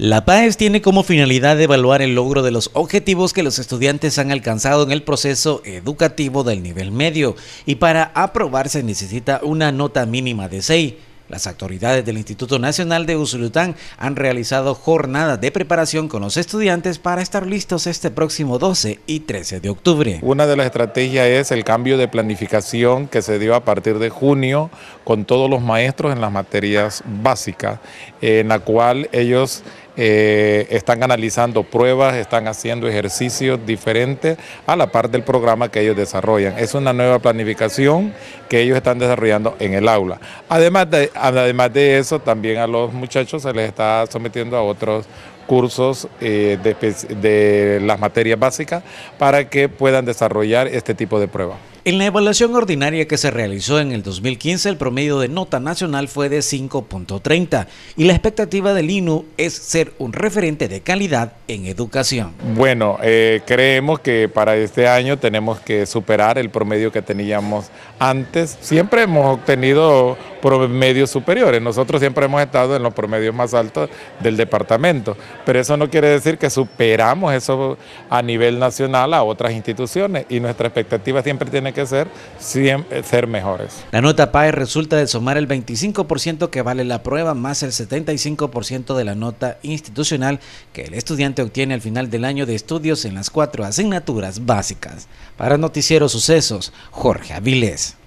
La PAES tiene como finalidad evaluar el logro de los objetivos que los estudiantes han alcanzado en el proceso educativo del nivel medio y para aprobarse necesita una nota mínima de 6. Las autoridades del Instituto Nacional de Usulután han realizado jornadas de preparación con los estudiantes para estar listos este próximo 12 y 13 de octubre. Una de las estrategias es el cambio de planificación que se dio a partir de junio con todos los maestros en las materias básicas, en la cual ellos eh, están analizando pruebas, están haciendo ejercicios diferentes a la par del programa que ellos desarrollan. Es una nueva planificación que ellos están desarrollando en el aula. Además de, además de eso, también a los muchachos se les está sometiendo a otros cursos eh, de, las materias básicas para que puedan desarrollar este tipo de pruebas. En la evaluación ordinaria que se realizó en el 2015, el promedio de nota nacional fue de 5.30 y la expectativa del INU es ser un referente de calidad en educación. Bueno, eh, creemos que para este año tenemos que superar el promedio que teníamos antes. Siempre hemos obtenido promedios superiores. Nosotros siempre hemos estado en los promedios más altos del departamento, pero eso no quiere decir que superamos eso a nivel nacional a otras instituciones y nuestra expectativa siempre tiene que ser ser mejores. La nota PAE resulta de sumar el 25% que vale la prueba más el 75% de la nota institucional que el estudiante obtiene al final del año de estudios en las cuatro asignaturas básicas. Para Noticiero Sucesos, Jorge Avilés.